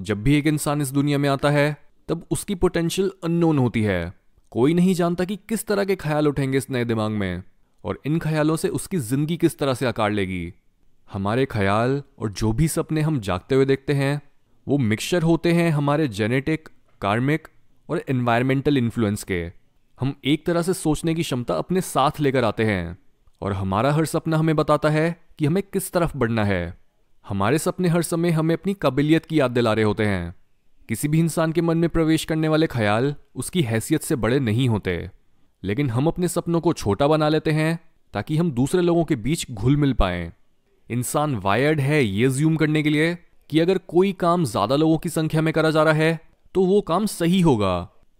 जब भी एक इंसान इस दुनिया में आता है तब उसकी पोटेंशियल अननोन होती है कोई नहीं जानता कि किस तरह के ख्याल उठेंगे इस नए दिमाग में और इन ख्यालों से उसकी ज़िंदगी किस तरह से आकार लेगी हमारे ख्याल और जो भी सपने हम जागते हुए देखते हैं वो मिक्सचर होते हैं हमारे जेनेटिक कार्मिक और एनवायरमेंटल इन्फ्लुएंस के हम एक तरह से सोचने की क्षमता अपने साथ लेकर आते हैं और हमारा हर सपना हमें बताता है कि हमें किस तरफ बढ़ना है हमारे सपने हर समय हमें अपनी काबिलियत की याद दिला रहे होते हैं किसी भी इंसान के मन में प्रवेश करने वाले ख्याल उसकी हैसियत से बड़े नहीं होते लेकिन हम अपने सपनों को छोटा बना लेते हैं ताकि हम दूसरे लोगों के बीच घुल मिल पाए इंसान वायर्ड है ये ज्यूम करने के लिए कि अगर कोई काम ज्यादा लोगों की संख्या में करा जा रहा है तो वो काम सही होगा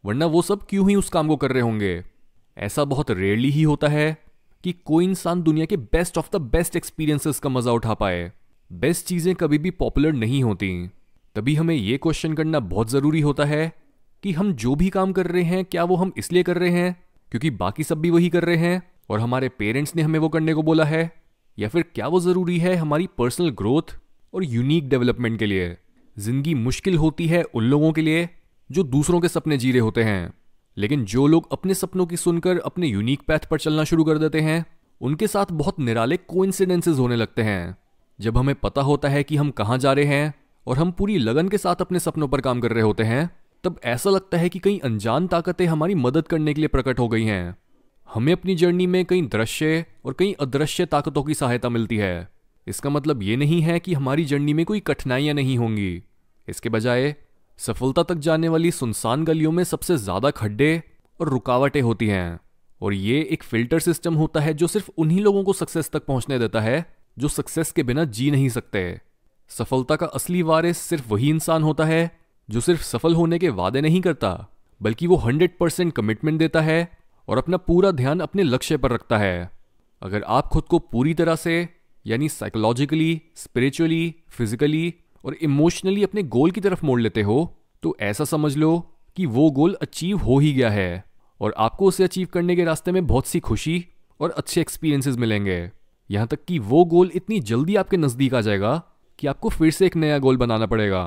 वरना वो सब क्यों ही उस काम को कर रहे होंगे ऐसा बहुत रेयरली ही होता है कि कोई इंसान दुनिया के best of the best experiences का मजा उठा पाए बेस्ट चीज़ें कभी भी पॉपुलर नहीं होती तभी हमें यह क्वेश्चन करना बहुत ज़रूरी होता है कि हम जो भी काम कर रहे हैं क्या वो हम इसलिए कर रहे हैं क्योंकि बाकी सब भी वही कर रहे हैं और हमारे पेरेंट्स ने हमें वो करने को बोला है या फिर क्या वो ज़रूरी है हमारी पर्सनल ग्रोथ और यूनिक डेवलपमेंट के लिए ज़िंदगी मुश्किल होती है उन लोगों के लिए जो दूसरों के सपने जी रहे होते हैं लेकिन जो लोग अपने सपनों की सुनकर अपने यूनिक पैथ पर चलना शुरू कर देते हैं उनके साथ बहुत निराले कोइंसिडेंसेस होने लगते हैं जब हमें पता होता है कि हम कहाँ जा रहे हैं और हम पूरी लगन के साथ अपने सपनों पर काम कर रहे होते हैं तब ऐसा लगता है कि कई अनजान ताकतें हमारी मदद करने के लिए प्रकट हो गई हैं हमें अपनी जर्नी में कई दृश्य और कई अदृश्य ताकतों की सहायता मिलती है इसका मतलब ये नहीं है कि हमारी जर्नी में कोई कठिनाइयाँ नहीं होंगी इसके बजाय सफलता तक जाने वाली सुनसान गलियों में सबसे ज़्यादा खड्डे और रुकावटें होती हैं और ये एक फिल्टर सिस्टम होता है जो सिर्फ उन्हीं लोगों को सक्सेस तक पहुंचने देता है जो सक्सेस के बिना जी नहीं सकते सफलता का असली वारिस सिर्फ वही इंसान होता है जो सिर्फ सफल होने के वादे नहीं करता बल्कि वो हंड्रेड परसेंट कमिटमेंट देता है और अपना पूरा ध्यान अपने लक्ष्य पर रखता है अगर आप खुद को पूरी तरह से यानी साइकोलॉजिकली स्पिरिचुअली फिजिकली और इमोशनली अपने गोल की तरफ मोड़ लेते हो तो ऐसा समझ लो कि वो गोल अचीव हो ही गया है और आपको उसे अचीव करने के रास्ते में बहुत सी खुशी और अच्छे एक्सपीरियंसेस मिलेंगे यहां तक कि वो गोल इतनी जल्दी आपके नज़दीक आ जाएगा कि आपको फिर से एक नया गोल बनाना पड़ेगा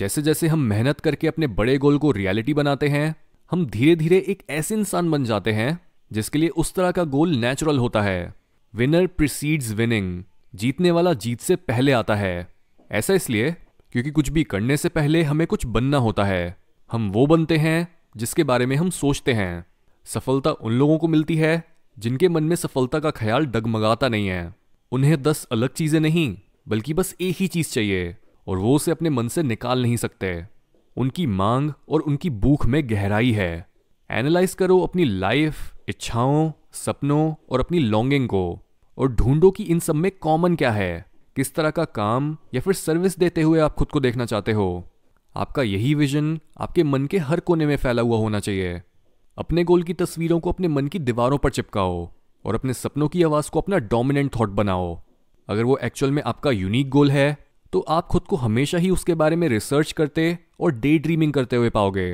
जैसे जैसे हम मेहनत करके अपने बड़े गोल को रियलिटी बनाते हैं हम धीरे धीरे एक ऐसे इंसान बन जाते हैं जिसके लिए उस तरह का गोल नेचुरल होता है विनर प्रिसीड्स विनिंग जीतने वाला जीत से पहले आता है ऐसा इसलिए क्योंकि कुछ भी करने से पहले हमें कुछ बनना होता है हम वो बनते हैं जिसके बारे में हम सोचते हैं सफलता उन लोगों को मिलती है जिनके मन में सफलता का ख्याल डगमगाता नहीं है उन्हें दस अलग चीज़ें नहीं बल्कि बस एक ही चीज़ चाहिए और वो उसे अपने मन से निकाल नहीं सकते उनकी मांग और उनकी भूख में गहराई है एनालाइज करो अपनी लाइफ इच्छाओं सपनों और अपनी लॉन्गिंग को और ढूंढो कि इन सब में कॉमन क्या है किस तरह का काम या फिर सर्विस देते हुए आप खुद को देखना चाहते हो आपका यही विजन आपके मन के हर कोने में फैला हुआ होना चाहिए अपने गोल की तस्वीरों को अपने मन की दीवारों पर चिपकाओ और अपने सपनों की आवाज़ को अपना डोमिनेंट थॉट बनाओ अगर वो एक्चुअल में आपका यूनिक गोल है तो आप खुद को हमेशा ही उसके बारे में रिसर्च करते और डे ड्रीमिंग करते हुए पाओगे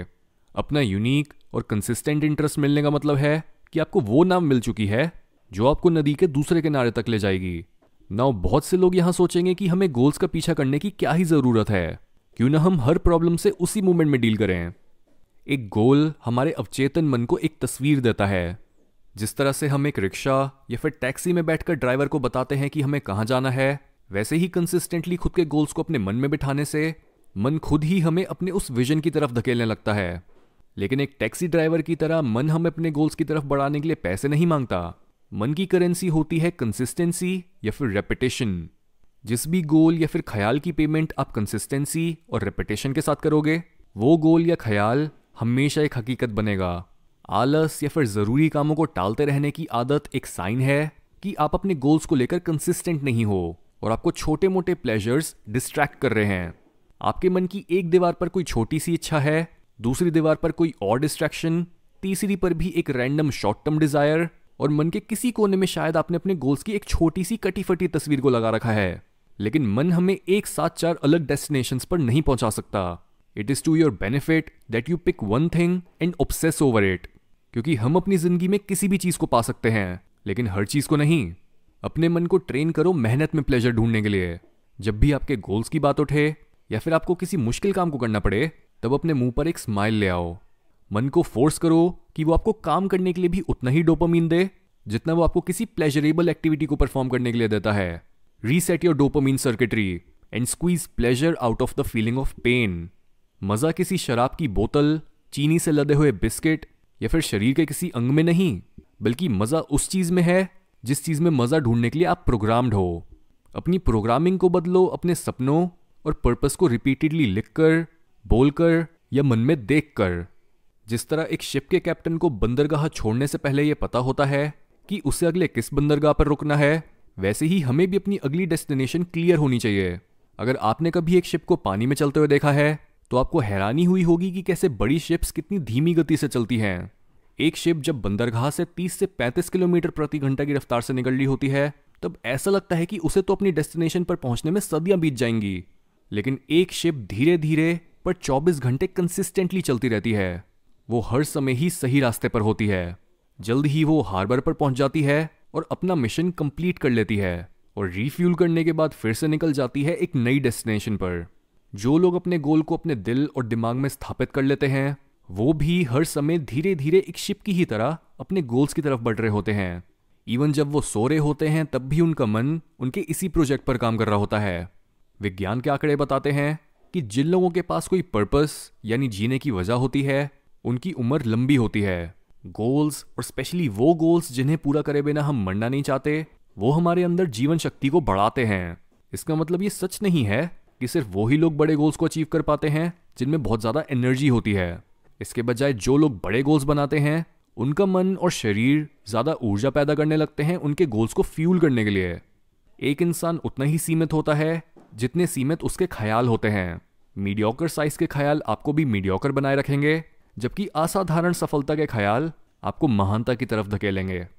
अपना यूनिक और कंसिस्टेंट इंटरेस्ट मिलने का मतलब है कि आपको वो नाम मिल चुकी है जो आपको नदी के दूसरे किनारे तक ले जाएगी ना बहुत से लोग यहां सोचेंगे कि हमें गोल्स का पीछा करने की क्या ही ज़रूरत है क्यों ना हम हर प्रॉब्लम से उसी मोमेंट में डील करें एक गोल हमारे अवचेतन मन को एक तस्वीर देता है जिस तरह से हम एक रिक्शा या फिर टैक्सी में बैठकर ड्राइवर को बताते हैं कि हमें कहाँ जाना है वैसे ही कंसिस्टेंटली खुद के गोल्स को अपने मन में बिठाने से मन खुद ही हमें अपने उस विजन की तरफ धकेलने लगता है लेकिन एक टैक्सी ड्राइवर की तरह मन हमें अपने गोल्स की तरफ बढ़ाने के लिए पैसे नहीं मांगता मन की करेंसी होती है कंसिस्टेंसी या फिर रेपिटेशन जिस भी गोल या फिर ख्याल की पेमेंट आप कंसिस्टेंसी और रेपिटेशन के साथ करोगे वो गोल या ख्याल हमेशा एक हकीकत बनेगा आलस या फिर ज़रूरी कामों को टालते रहने की आदत एक साइन है कि आप अपने गोल्स को लेकर कंसिस्टेंट नहीं हो और आपको छोटे मोटे प्लेजर्स डिस्ट्रैक्ट कर रहे हैं आपके मन की एक दीवार पर कोई छोटी सी इच्छा है दूसरी दीवार पर कोई और डिस्ट्रैक्शन तीसरी पर भी एक रैंडम शॉर्ट टर्म डिजायर और मन के किसी कोने में शायद आपने अपने गोल्स की एक छोटी सी कटी फटी तस्वीर को लगा रखा है लेकिन मन हमें एक साथ चार अलग डेस्टिनेशंस पर नहीं पहुंचा सकता it is to your benefit that you pick one thing and obsess over it क्योंकि हम अपनी ज़िंदगी में किसी भी चीज़ को पा सकते हैं लेकिन हर चीज़ को नहीं अपने मन को ट्रेन करो मेहनत में प्लेजर ढूंढने के लिए जब भी आपके गोल्स की बात उठे या फिर आपको किसी मुश्किल काम को करना पड़े तब अपने मुंह पर एक स्माइल ले आओ मन को फोर्स करो कि वो आपको काम करने के लिए भी उतना ही डोपामीन दे जितना वो आपको किसी प्लेजरेबल एक्टिविटी को परफॉर्म करने के लिए देता है reset your dopamine circuitry and squeeze pleasure out of the feeling of pain मज़ा किसी शराब की बोतल चीनी से लदे हुए बिस्किट या फिर शरीर के किसी अंग में नहीं बल्कि मज़ा उस चीज़ में है जिस चीज़ में मज़ा ढूंढने के लिए आप प्रोग्राम्ड हो अपनी प्रोग्रामिंग को बदलो अपने सपनों और पर्पस को रिपीटेडली लिख कर या मन में देख कर जिस तरह एक शिप के कैप्टन को बंदरगाह छोड़ने से पहले यह पता होता है कि उसे अगले किस बंदरगाह पर रुकना है वैसे ही हमें भी अपनी अगली डेस्टिनेशन क्लियर होनी चाहिए अगर आपने कभी एक शिप को पानी में चलते हुए देखा है तो आपको हैरानी हुई होगी कि कैसे बड़ी शिप्स कितनी धीमी गति से चलती हैं एक शिप जब बंदरगाह से 30 से 35 किलोमीटर प्रति घंटा की रफ्तार से निकल रही होती है तब ऐसा लगता है कि उसे तो अपनी डेस्टिनेशन पर पहुंचने में सदियां बीत जाएंगी लेकिन एक शिप धीरे धीरे पर 24 घंटे कंसिस्टेंटली चलती रहती है वो हर समय ही सही रास्ते पर होती है जल्द ही वो हार्बर पर पहुंच जाती है और अपना मिशन कंप्लीट कर लेती है और रिफ्यूल करने के बाद फिर से निकल जाती है एक नई डेस्टिनेशन पर जो लोग अपने गोल को अपने दिल और दिमाग में स्थापित कर लेते हैं वो भी हर समय धीरे धीरे एक शिप की ही तरह अपने गोल्स की तरफ बढ़ रहे होते हैं इवन जब वो सो रहे होते हैं तब भी उनका मन उनके इसी प्रोजेक्ट पर काम कर रहा होता है विज्ञान के आंकड़े बताते हैं कि जिन लोगों के पास कोई पर्पस यानी जीने की वजह होती है उनकी उम्र लंबी होती है गोल्स और स्पेशली वो गोल्स जिन्हें पूरा करे बिना हम मरना नहीं चाहते वो हमारे अंदर जीवन शक्ति को बढ़ाते हैं इसका मतलब ये सच नहीं है कि सिर्फ वही लोग बड़े गोल्स को अचीव कर पाते हैं जिनमें बहुत ज़्यादा एनर्जी होती है इसके बजाय जो लोग बड़े गोल्स बनाते हैं उनका मन और शरीर ज़्यादा ऊर्जा पैदा करने लगते हैं उनके गोल्स को फ्यूल करने के लिए एक इंसान उतना ही सीमित होता है जितने सीमित उसके ख्याल होते हैं मीडियोकर साइज के ख्याल आपको भी मीडियोकर बनाए रखेंगे जबकि असाधारण सफलता के ख्याल आपको महानता की तरफ धकेलेंगे